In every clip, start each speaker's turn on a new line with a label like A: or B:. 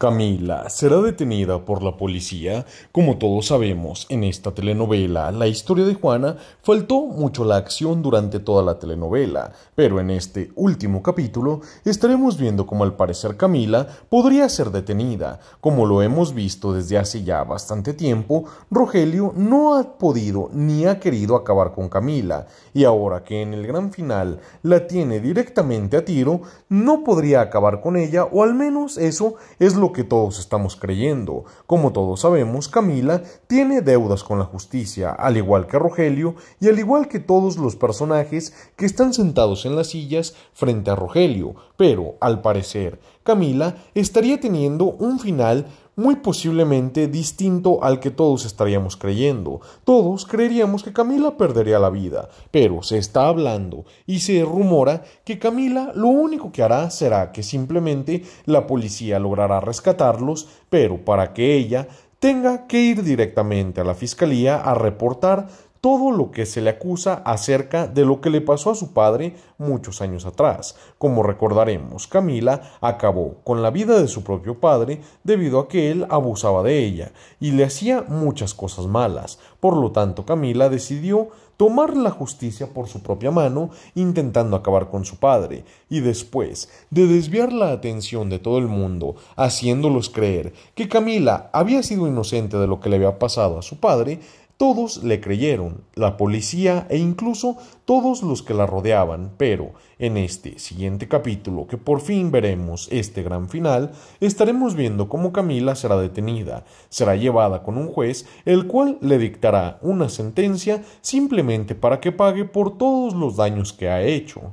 A: Camila será detenida por la policía. Como todos sabemos, en esta telenovela, la historia de Juana faltó mucho la acción durante toda la telenovela, pero en este último capítulo estaremos viendo cómo al parecer Camila podría ser detenida. Como lo hemos visto desde hace ya bastante tiempo, Rogelio no ha podido ni ha querido acabar con Camila, y ahora que en el gran final la tiene directamente a tiro, no podría acabar con ella, o al menos eso es lo que todos estamos creyendo. Como todos sabemos, Camila tiene deudas con la justicia, al igual que Rogelio y al igual que todos los personajes que están sentados en las sillas frente a Rogelio. Pero, al parecer, Camila estaría teniendo un final muy posiblemente distinto al que todos estaríamos creyendo. Todos creeríamos que Camila perdería la vida, pero se está hablando y se rumora que Camila lo único que hará será que simplemente la policía logrará rescatarlos, pero para que ella tenga que ir directamente a la fiscalía a reportar todo lo que se le acusa acerca de lo que le pasó a su padre muchos años atrás. Como recordaremos, Camila acabó con la vida de su propio padre debido a que él abusaba de ella y le hacía muchas cosas malas. Por lo tanto, Camila decidió tomar la justicia por su propia mano, intentando acabar con su padre, y después de desviar la atención de todo el mundo, haciéndolos creer que Camila había sido inocente de lo que le había pasado a su padre, todos le creyeron, la policía e incluso todos los que la rodeaban, pero en este siguiente capítulo que por fin veremos este gran final, estaremos viendo cómo Camila será detenida, será llevada con un juez, el cual le dictará una sentencia simplemente para que pague por todos los daños que ha hecho.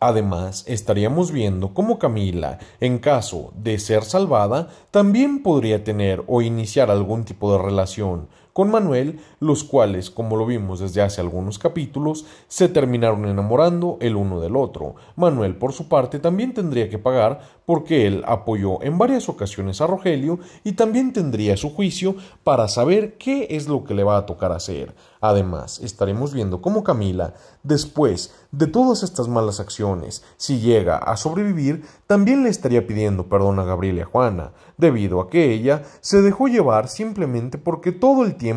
A: Además, estaríamos viendo cómo Camila, en caso de ser salvada, también podría tener o iniciar algún tipo de relación con Manuel, los cuales, como lo vimos desde hace algunos capítulos, se terminaron enamorando el uno del otro. Manuel, por su parte, también tendría que pagar porque él apoyó en varias ocasiones a Rogelio y también tendría su juicio para saber qué es lo que le va a tocar hacer. Además, estaremos viendo cómo Camila, después de todas estas malas acciones, si llega a sobrevivir, también le estaría pidiendo perdón a Gabriela y a Juana, debido a que ella se dejó llevar simplemente porque todo el tiempo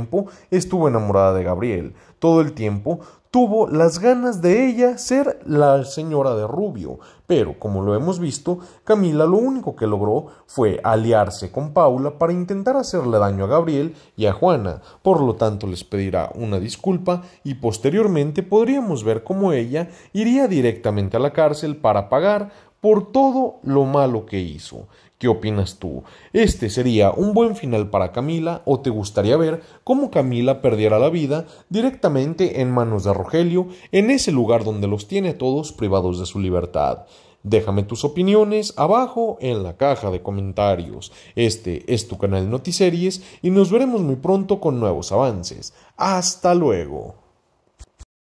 A: estuvo enamorada de Gabriel, todo el tiempo tuvo las ganas de ella ser la señora de Rubio, pero como lo hemos visto, Camila lo único que logró fue aliarse con Paula para intentar hacerle daño a Gabriel y a Juana, por lo tanto les pedirá una disculpa y posteriormente podríamos ver cómo ella iría directamente a la cárcel para pagar por todo lo malo que hizo. ¿Qué opinas tú? ¿Este sería un buen final para Camila o te gustaría ver cómo Camila perdiera la vida directamente en manos de Rogelio en ese lugar donde los tiene todos privados de su libertad? Déjame tus opiniones abajo en la caja de comentarios. Este es tu canal Notiseries y nos veremos muy pronto con nuevos avances. Hasta luego.